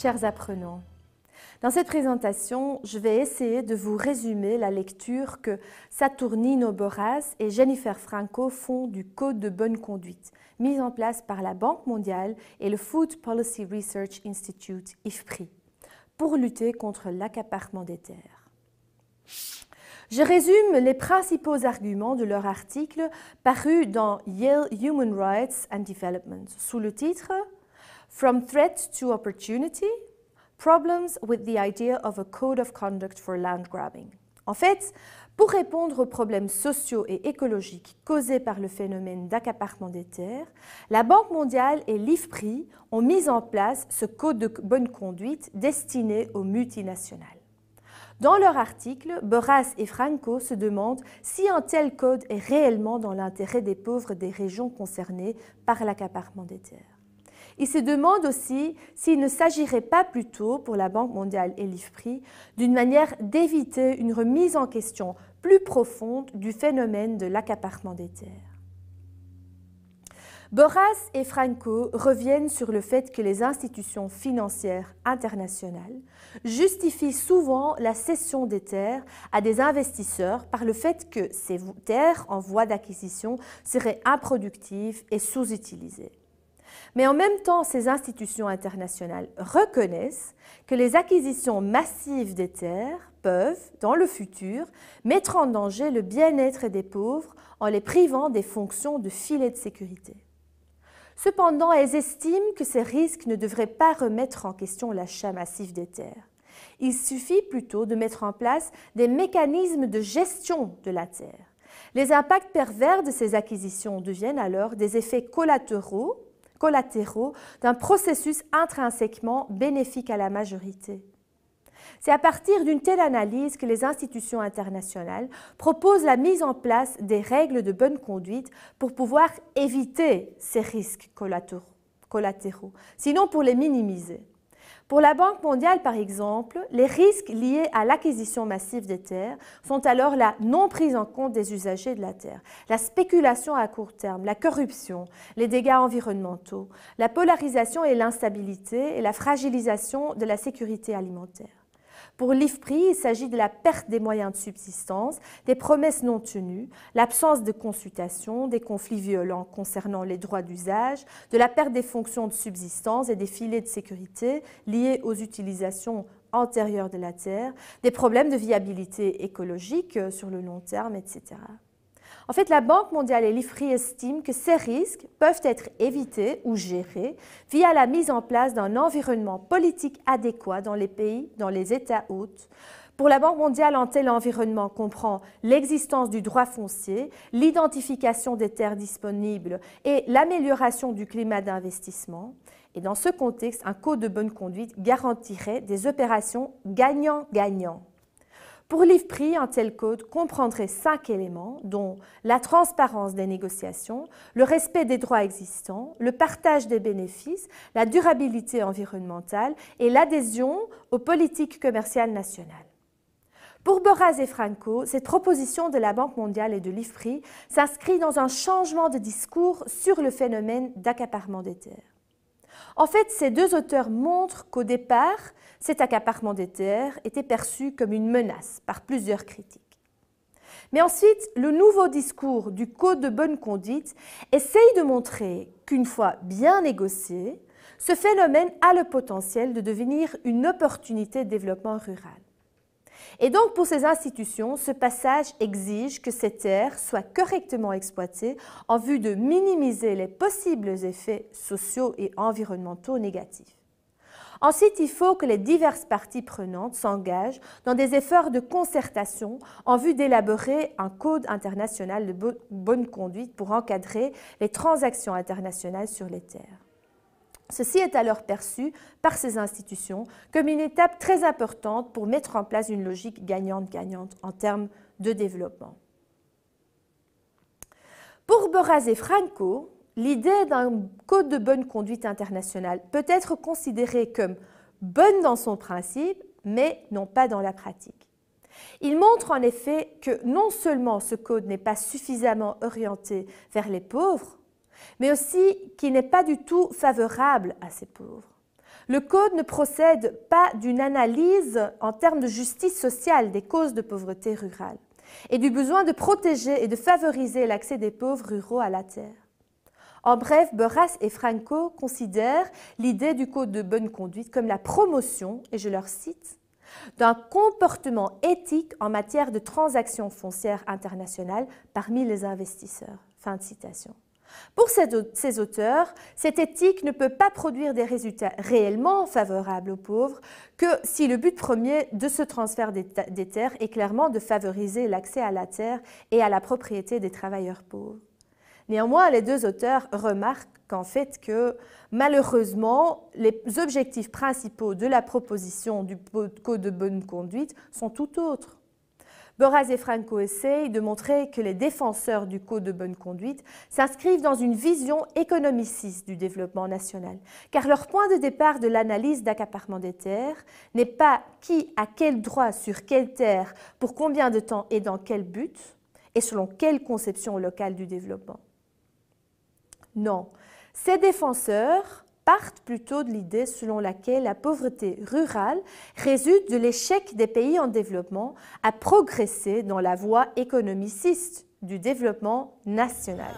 Chers apprenants, dans cette présentation, je vais essayer de vous résumer la lecture que Saturnino Boras et Jennifer Franco font du Code de bonne conduite, mis en place par la Banque mondiale et le Food Policy Research Institute, IFPRI, pour lutter contre l'accaparement des terres. Je résume les principaux arguments de leur article paru dans Yale Human Rights and Development sous le titre « From threat to opportunity, problems with the idea of a code of conduct for land grabbing. En fait, pour répondre aux problèmes sociaux et écologiques causés par le phénomène d'accaparement des terres, la Banque mondiale et l'IFPRI ont mis en place ce code de bonne conduite destiné aux multinationales. Dans leur article, Boras et Franco se demandent si un tel code est réellement dans l'intérêt des pauvres des régions concernées par l'accaparement des terres. Il se demande aussi s'il ne s'agirait pas plutôt, pour la Banque mondiale et l'IFPRI, d'une manière d'éviter une remise en question plus profonde du phénomène de l'accaparement des terres. Boras et Franco reviennent sur le fait que les institutions financières internationales justifient souvent la cession des terres à des investisseurs par le fait que ces terres en voie d'acquisition seraient improductives et sous-utilisées. Mais en même temps, ces institutions internationales reconnaissent que les acquisitions massives des terres peuvent, dans le futur, mettre en danger le bien-être des pauvres en les privant des fonctions de filet de sécurité. Cependant, elles estiment que ces risques ne devraient pas remettre en question l'achat massif des terres. Il suffit plutôt de mettre en place des mécanismes de gestion de la terre. Les impacts pervers de ces acquisitions deviennent alors des effets collatéraux collatéraux d'un processus intrinsèquement bénéfique à la majorité. C'est à partir d'une telle analyse que les institutions internationales proposent la mise en place des règles de bonne conduite pour pouvoir éviter ces risques collatéraux, sinon pour les minimiser. Pour la Banque mondiale, par exemple, les risques liés à l'acquisition massive des terres sont alors la non prise en compte des usagers de la terre, la spéculation à court terme, la corruption, les dégâts environnementaux, la polarisation et l'instabilité et la fragilisation de la sécurité alimentaire. Pour l'IFPRI, il s'agit de la perte des moyens de subsistance, des promesses non tenues, l'absence de consultation, des conflits violents concernant les droits d'usage, de la perte des fonctions de subsistance et des filets de sécurité liés aux utilisations antérieures de la terre, des problèmes de viabilité écologique euh, sur le long terme, etc. En fait, la Banque mondiale et l'IFRI estiment que ces risques peuvent être évités ou gérés via la mise en place d'un environnement politique adéquat dans les pays, dans les États hôtes. Pour la Banque mondiale, un tel environnement comprend l'existence du droit foncier, l'identification des terres disponibles et l'amélioration du climat d'investissement. Et dans ce contexte, un code de bonne conduite garantirait des opérations gagnant-gagnant. Pour l'IFPRI, un tel code comprendrait cinq éléments, dont la transparence des négociations, le respect des droits existants, le partage des bénéfices, la durabilité environnementale et l'adhésion aux politiques commerciales nationales. Pour Boraz et Franco, cette proposition de la Banque mondiale et de l'IFPRI s'inscrit dans un changement de discours sur le phénomène d'accaparement des terres. En fait, ces deux auteurs montrent qu'au départ, cet accaparement des terres était perçu comme une menace par plusieurs critiques. Mais ensuite, le nouveau discours du Code de bonne conduite essaye de montrer qu'une fois bien négocié, ce phénomène a le potentiel de devenir une opportunité de développement rural. Et donc, pour ces institutions, ce passage exige que ces terres soient correctement exploitées en vue de minimiser les possibles effets sociaux et environnementaux négatifs. Ensuite, il faut que les diverses parties prenantes s'engagent dans des efforts de concertation en vue d'élaborer un code international de bonne conduite pour encadrer les transactions internationales sur les terres. Ceci est alors perçu par ces institutions comme une étape très importante pour mettre en place une logique gagnante-gagnante en termes de développement. Pour Boraz et Franco, l'idée d'un code de bonne conduite internationale peut être considérée comme bonne dans son principe, mais non pas dans la pratique. Il montre en effet que non seulement ce code n'est pas suffisamment orienté vers les pauvres, mais aussi qui n'est pas du tout favorable à ces pauvres. Le Code ne procède pas d'une analyse en termes de justice sociale des causes de pauvreté rurale et du besoin de protéger et de favoriser l'accès des pauvres ruraux à la terre. En bref, Borras et Franco considèrent l'idée du Code de bonne conduite comme la promotion, et je leur cite, d'un comportement éthique en matière de transactions foncières internationales parmi les investisseurs. Fin de citation. Pour ces auteurs, cette éthique ne peut pas produire des résultats réellement favorables aux pauvres que si le but premier de ce transfert des terres est clairement de favoriser l'accès à la terre et à la propriété des travailleurs pauvres. Néanmoins, les deux auteurs remarquent qu'en fait que malheureusement, les objectifs principaux de la proposition du Code de bonne conduite sont tout autres. Boraz et Franco essayent de montrer que les défenseurs du code de bonne conduite s'inscrivent dans une vision économiciste du développement national, car leur point de départ de l'analyse d'accaparement des terres n'est pas qui a quel droit sur quelle terre, pour combien de temps et dans quel but, et selon quelle conception locale du développement. Non, ces défenseurs partent plutôt de l'idée selon laquelle la pauvreté rurale résulte de l'échec des pays en développement à progresser dans la voie économiciste du développement national.